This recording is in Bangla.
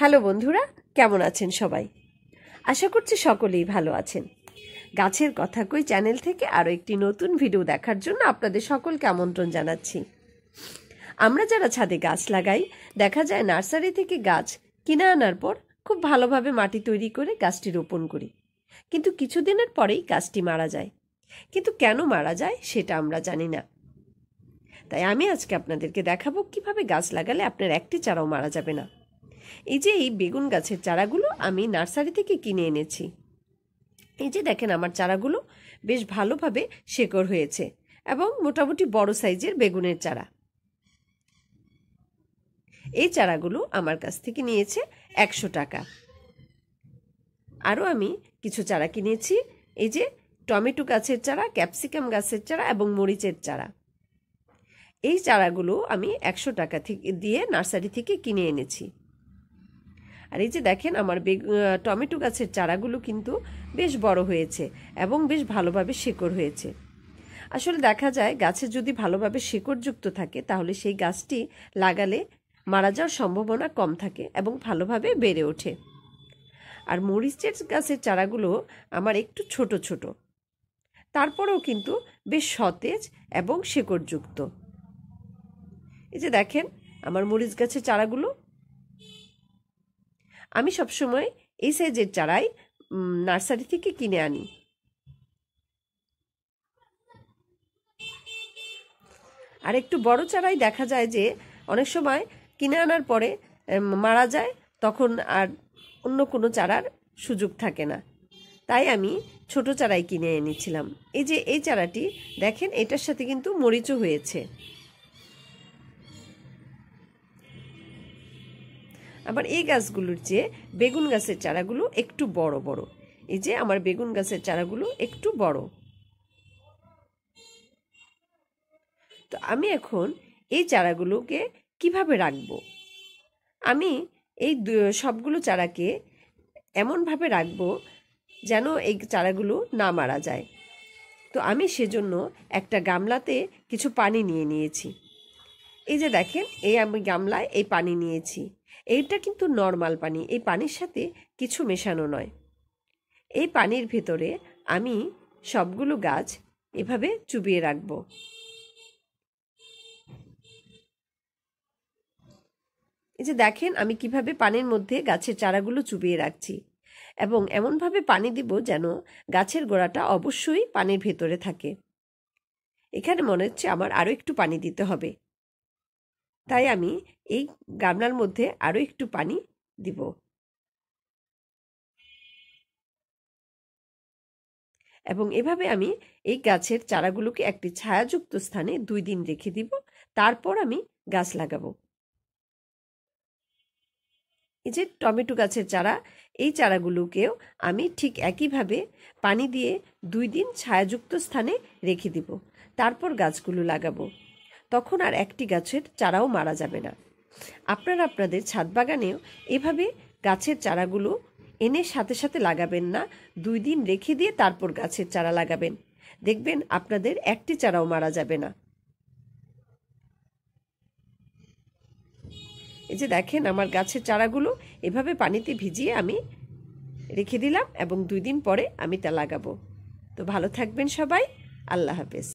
হ্যালো বন্ধুরা কেমন আছেন সবাই আশা করছি সকলেই ভালো আছেন গাছের কথা কই চ্যানেল থেকে আরও একটি নতুন ভিডিও দেখার জন্য আপনাদের সকলকে আমন্ত্রণ জানাচ্ছি আমরা যারা ছাদে গাছ লাগাই দেখা যায় নার্সারি থেকে গাছ কিনে আনার পর খুব ভালোভাবে মাটি তৈরি করে গাছটি রোপণ করি কিন্তু কিছুদিনের পরেই গাছটি মারা যায় কিন্তু কেন মারা যায় সেটা আমরা জানি না তাই আমি আজকে আপনাদেরকে দেখাবো কিভাবে গাছ লাগালে আপনার একটি চারাও মারা যাবে না এই যে এই বেগুন গাছের চারাগুলো আমি নার্সারি থেকে কিনে এনেছি এই যে দেখেন আমার চারাগুলো বেশ ভালোভাবে শেকড় হয়েছে এবং মোটামুটি বড় সাইজের বেগুনের চারা এই চারাগুলো আমার কাছ থেকে নিয়েছে একশো টাকা আরও আমি কিছু চারা কিনেছি এই যে টমেটো গাছের চারা ক্যাপসিকাম গাছের চারা এবং মরিচের চারা এই চারাগুলো আমি একশো টাকা থেকে দিয়ে নার্সারি থেকে কিনে এনেছি আর এই যে দেখেন আমার বেগ টমেটো গাছের চারাগুলো কিন্তু বেশ বড় হয়েছে এবং বেশ ভালোভাবে শেকড় হয়েছে আসলে দেখা যায় গাছে যদি ভালোভাবে শেকড়যুক্ত থাকে তাহলে সেই গাছটি লাগালে মারা যাওয়ার সম্ভাবনা কম থাকে এবং ভালোভাবে বেড়ে ওঠে আর মরিচের গাছের চারাগুলো আমার একটু ছোট ছোট তারপরেও কিন্তু বেশ সতেজ এবং শেকড়যুক্ত এই যে দেখেন আমার মরিচ গাছের চারাগুলো আমি সবসময় এই সাইজের চারাই নার্সারি থেকে কিনে আনি আর একটু বড় চারাই দেখা যায় যে অনেক সময় কিনে আনার পরে মারা যায় তখন আর অন্য কোনো চারার সুযোগ থাকে না তাই আমি ছোট চারাই কিনে এনেছিলাম এই যে এই চারাটি দেখেন এটার সাথে কিন্তু মরিচও হয়েছে আবার এই গাছগুলোর চেয়ে বেগুন গাছের চারাগুলো একটু বড় বড় এই যে আমার বেগুন গাছের চারাগুলো একটু বড় তো আমি এখন এই চারাগুলোকে কিভাবে রাখব আমি এই সবগুলো চারাকে এমনভাবে রাখব যেন এই চারাগুলো না মারা যায় তো আমি সেজন্য একটা গামলাতে কিছু পানি নিয়ে নিয়েছি এই যে দেখেন এই আমি গামলায় এই পানি নিয়েছি এইটা কিন্তু নর্মাল পানি এই পানির সাথে কিছু মেশানো নয় এই পানির ভেতরে আমি সবগুলো গাছ এভাবে চুবিয়ে রাখব এই যে দেখেন আমি কিভাবে পানির মধ্যে গাছের চারাগুলো চুবিয়ে রাখছি এবং এমনভাবে পানি দিব যেন গাছের গোড়াটা অবশ্যই পানির ভেতরে থাকে এখানে মনে হচ্ছে আমার আরও একটু পানি দিতে হবে তাই আমি এই গামলার মধ্যে আরও একটু পানি দিব এবং এভাবে আমি এই গাছের চারাগুলোকে একটি ছায়াযুক্ত স্থানে দুই দিন রেখে দিব তারপর আমি গাছ লাগাব এই যে টমেটো গাছের চারা এই চারাগুলোকেও আমি ঠিক একইভাবে পানি দিয়ে দুই দিন ছায়াযুক্ত স্থানে রেখে দিব তারপর গাছগুলো লাগাবো তখন আর একটি গাছের চারাও মারা যাবে না আপনারা আপনাদের ছাদ বাগানেও এভাবে গাছের চারাগুলো এনে সাথে সাথে লাগাবেন না দুই দিন রেখে দিয়ে তারপর গাছের চারা লাগাবেন দেখবেন আপনাদের একটি চারাও মারা যাবে না এই যে দেখেন আমার গাছের চারাগুলো এভাবে পানিতে ভিজিয়ে আমি রেখে দিলাম এবং দুই দিন পরে আমি তা লাগাবো তো ভালো থাকবেন সবাই আল্লাহ হাফেজ